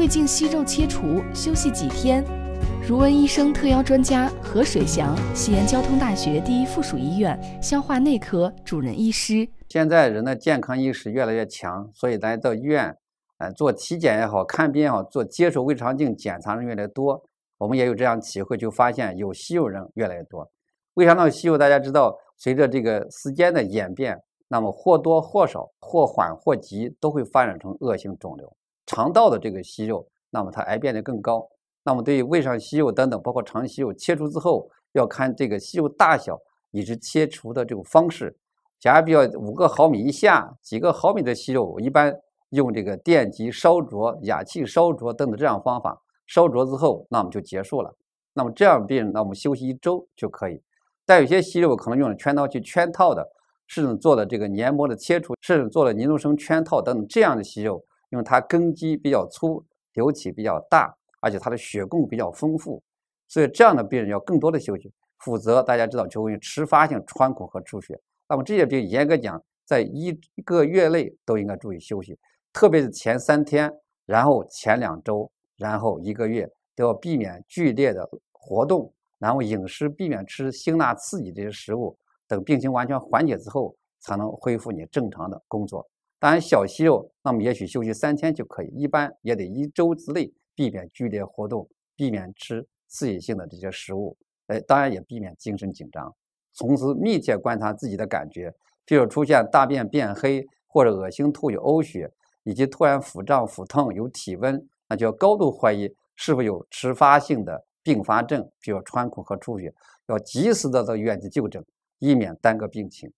胃镜息肉切除，休息几天？如闻医生特邀专家何水祥，西安交通大学第一附属医院消化内科主任医师。现在人的健康意识越来越强，所以大家到医院，呃，做体检也好，看病也好，做接受胃肠镜检查的越来越多。我们也有这样体会，就发现有息肉人越来越多。胃肠道息肉，大家知道，随着这个时间的演变，那么或多或少、或缓或急，都会发展成恶性肿瘤。肠道的这个息肉，那么它癌变得更高。那么对于胃上息肉等等，包括肠息肉切除之后，要看这个息肉大小以及切除的这种方式。假如比较五个毫米以下、几个毫米的息肉，一般用这个电极烧灼、氩气烧灼等等这样方法烧灼之后，那我们就结束了。那么这样病，人，那我们休息一周就可以。但有些息肉可能用了圈刀去圈套的，甚至做了这个黏膜的切除，甚至做了尼龙绳圈套等等这样的息肉。因为它根基比较粗，瘤体比较大，而且它的血供比较丰富，所以这样的病人要更多的休息。否则，大家知道，容易迟发性穿孔和出血。那么这些病严格讲，在一个月内都应该注意休息，特别是前三天，然后前两周，然后一个月都要避免剧烈的活动，然后饮食避免吃辛辣刺激这些食物。等病情完全缓解之后，才能恢复你正常的工作。当然，小息肉，那么也许休息三天就可以，一般也得一周之内，避免剧烈活动，避免吃刺激性的这些食物，哎，当然也避免精神紧张，同时密切观察自己的感觉，譬如出现大便变黑，或者恶心、吐血、呕血，以及突然腹胀、腹痛、有体温，那就要高度怀疑是否有迟发性的并发症，比如穿孔和出血，要及时的到医院去就诊，以免耽搁病情。